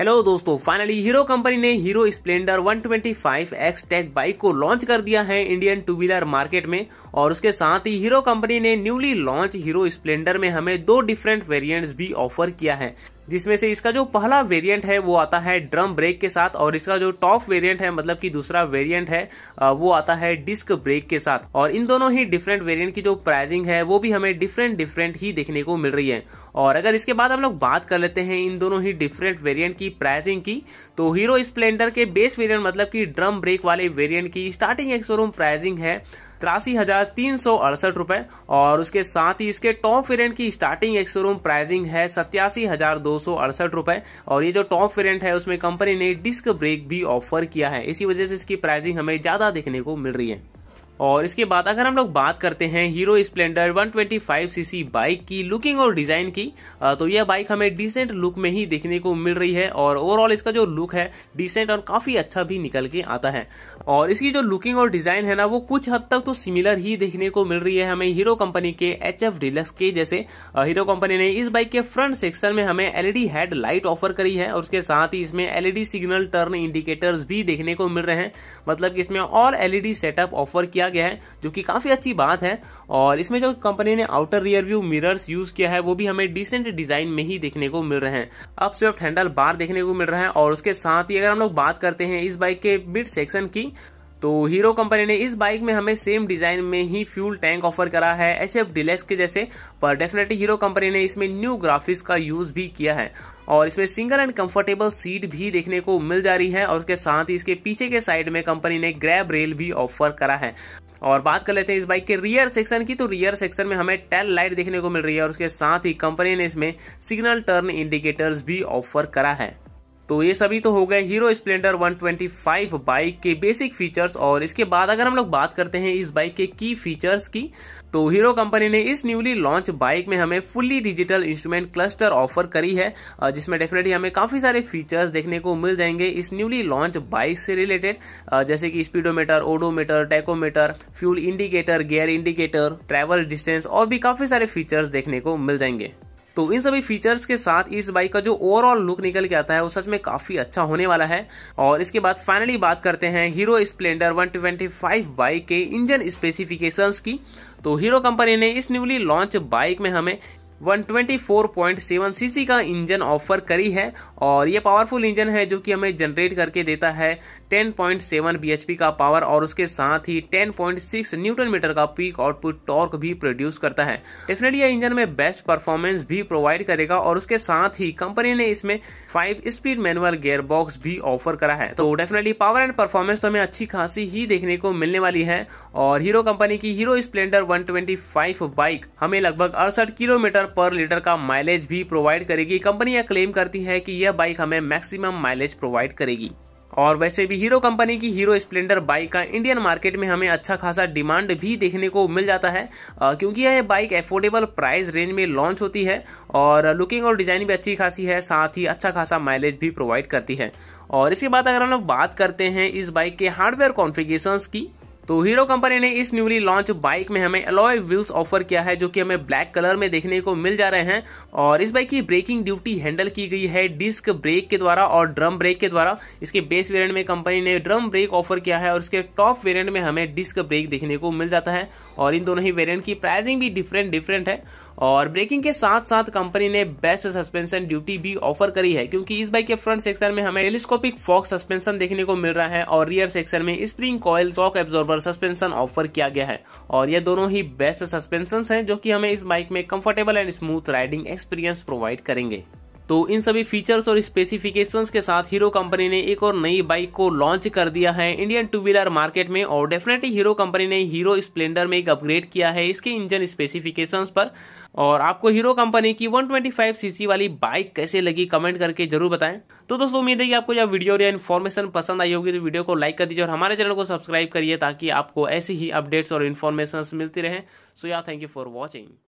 hello दोस्तों finally Hero company ने Hero Splendor 125 X tech bike को लॉन्च कर दिया है इंडियन टू व्हीलर मार्केट में और उसके साथ ही हीरो कंपनी ने न्यूली लॉन्च हीरो स्प्लेंडर में हमें दो डिफरेंट वेरिएंट्स भी ऑफर किया है जिसमें से इसका जो पहला वेरिएंट है वो आता है ड्रम ब्रेक के साथ और इसका जो टॉप वेरिएंट है मतलब कि दूसरा वेरिएंट है वो आता है डिस्क ब्रेक के साथ और इन दोनों ही डिफरेंट वेरिएंट की जो प्राइसिंग है वो भी हमें डिफरेंट डिफरेंट ही देखने को मिल रही है और अगर इसके बाद हम लोग बात कर लेते हैं इन दोनों ही डिफरेंट वेरियंट की प्राइसिंग की तो हीरो स्प्लेंडर के बेस वेरियंट मतलब की ड्रम ब्रेक वाले वेरियंट की स्टार्टिंग एक शोरूम प्राइसिंग है तिरासी हजार तीन सौ अड़सठ रूपए और उसके साथ ही इसके टॉप वेरियंट की स्टार्टिंग एक्सोरूम प्राइसिंग है सत्यासी हजार दो सौ अड़सठ रूपए और ये जो टॉप वेरियंट है उसमें कंपनी ने डिस्क ब्रेक भी ऑफर किया है इसी वजह से इसकी प्राइसिंग हमें ज्यादा देखने को मिल रही है और इसके बाद अगर हम लोग बात करते हैं हीरो स्प्लेंडर 125 सीसी बाइक की लुकिंग और डिजाइन की तो यह बाइक हमें डिसेंट लुक में ही देखने को मिल रही है और ओवरऑल इसका जो लुक है डिसेंट और काफी अच्छा भी निकल के आता है और इसकी जो लुकिंग और डिजाइन है ना वो कुछ हद तक तो सिमिलर ही देखने को मिल रही है हमें हीरो कंपनी के एच एफ के जैसे हीरो कंपनी ने इस बाइक के फ्रंट सेक्शन में हमें एलईडी हेड लाइट ऑफर करी है और उसके साथ ही इसमें एलईडी सिग्नल टर्न इंडिकेटर्स भी देखने को मिल रहे हैं मतलब कि इसमें और एलईडी सेटअप ऑफर किया गया है जो कि काफ़ी अच्छी बात है और इसमें जो कंपनी ने outer rear view mirrors use किया है वो भी हमें डिसेंट डिज़ाइन में ही देखने को मिल रहे हैं अब स्विफ्ट हैंडल बार देखने को मिल रहा है और उसके साथ ही अगर हम लोग बात करते हैं इस बाइक के बिट सेक्शन की तो हीरो कंपनी ने इस बाइक में हमें सेम डिज़ाइन में ही फ्यूल टैंक ऑफर करा है एच एफ डिलेक्स के जैसे पर डेफिनेटली हीरो कंपनी ने इसमें न्यू ग्राफिक्स का यूज़ भी किया है और इसमें सिंगल एंड कंफर्टेबल सीट भी देखने को मिल जा रही है और उसके साथ ही इसके पीछे के साइड में कंपनी ने ग्रैब रेल भी ऑफर करा है और बात कर लेते हैं इस बाइक के रियर सेक्शन की तो रियर सेक्शन में हमें टेल लाइट देखने को मिल रही है और उसके साथ ही कंपनी ने इसमें सिग्नल टर्न इंडिकेटर्स भी ऑफर करा है तो ये सभी तो हो गए हीरो स्प्लेंडर 125 बाइक के बेसिक फीचर्स और इसके बाद अगर हम लोग बात करते हैं इस बाइक के की फीचर्स की तो हीरो कंपनी ने इस न्यूली लॉन्च बाइक में हमें fully digital instrument cluster offer करी है जिसमें डेफिनेटली हमें काफी सारे फीचर्स देखने को मिल जाएंगे इस न्यूली लॉन्च बाइक से रिलेटेड जैसे कि speedometer odometer tachometer fuel indicator gear indicator travel distance और भी काफी सारे फीचर्स देखने को मिल जाएंगे तो इन सभी फीचर्स के साथ इस बाइक का जो ओवरऑल लुक निकल के आता है वो सच में काफी अच्छा होने वाला है और इसके बाद फाइनली बात करते हैं हीरो स्प्लेंडर 125 बाइक के इंजन स्पेसिफिकेशंस की तो हीरो कंपनी ने इस न्यूली लॉन्च बाइक में हमें 124.7 सीसी का इंजन ऑफर करी है और ये पावरफुल इंजन है जो कि हमें जनरेट करके देता है 10.7 पॉइंट का पावर और उसके साथ ही 10.6 न्यूटन मीटर का पीक आउटपुट टॉर्क भी प्रोड्यूस करता है डेफिनेटली ये इंजन में बेस्ट परफॉर्मेंस भी प्रोवाइड करेगा और उसके साथ ही कंपनी ने इसमें five speed manual gear box भी ऑफर करा है तो डेफिनेटली पावर एंड परफॉर्मेंस तो हमें अच्छी खासी ही देखने को मिलने वाली है और हीरो कंपनी की हीरो स्प्लेंडर 125 बाइक हमें लगभग अड़सठ किलोमीटर पर लीटर का माइलेज भी प्रोवाइड करेगी कंपनी यह क्लेम करती है कि यह बाइक हमें मैक्सिमम माइलेज प्रोवाइड करेगी और वैसे भी हीरो कंपनी की हीरो स्प्लेंडर बाइक का इंडियन मार्केट में हमें अच्छा खासा डिमांड भी देखने को मिल जाता है क्योंकि यह बाइक एफोर्डेबल प्राइस रेंज में लॉन्च होती है और लुकिंग और डिजाइन भी अच्छी खासी है साथ ही अच्छा खासा माइलेज भी प्रोवाइड करती है और इसके बाद अगर हम लोग बात करते हैं इस बाइक के हार्डवेयर कॉन्फिगेशन की तो हीरो कंपनी ने इस न्यूली लॉन्च बाइक में हमें अलॉय व्हील्स ऑफर किया है जो कि हमें ब्लैक कलर में देखने को मिल जा रहे हैं और इस बाइक की ब्रेकिंग ड्यूटी हैंडल की गई है डिस्क ब्रेक के द्वारा और ड्रम ब्रेक के द्वारा इसके बेस वेरियंट में कंपनी ने ड्रम ब्रेक ऑफर किया है और इसके टॉप वेरियंट में हमें डिस्क ब्रेक देखने को मिल जाता है और इन दोनों ही वेरियंट की प्राइसिंग भी डिफरेंट डिफरेंट है और ब्रेकिंग के साथ साथ कंपनी ने बेस्ट सस्पेंशन ड्यूटी भी ऑफर करी है क्योंकि इस बाइक के फ्रंट सेक्शन में हमें टेलीस्कोपिक फॉक सस्पेंशन देखने को मिल रहा है और रियर सेक्शन में spring coil shock absorber suspension offer किया गया है और ये दोनों ही बेस्ट सस्पेंशन है जो की हमें इस बाइक में comfortable and smooth riding experience provide करेंगे तो इन सभी फीचर्स और स्पेसिफिकेशंस के साथ हीरो कंपनी ने एक और नई बाइक को लॉन्च कर दिया है इंडियन टू व्हीलर मार्केट में और डेफिनेटली हीरो कंपनी ने हीरो स्प्लेंडर में एक अपग्रेड किया है इसके इंजन स्पेसिफिकेशंस पर और आपको हीरो कंपनी की 125 सीसी वाली बाइक कैसे लगी कमेंट करके जरूर बताएं तो दोस्तों उम्मीद है कि आपको जब वीडियो या इन्फॉर्मेशन पसंद आई होगी तो वीडियो को लाइक कर दीजिए और हमारे चैनल को सब्सक्राइब करिए ताकि आपको ऐसी ही अपडेट्स और इन्फॉर्मेशन मिलती रहे सो या थैंक यू फॉर वॉचिंग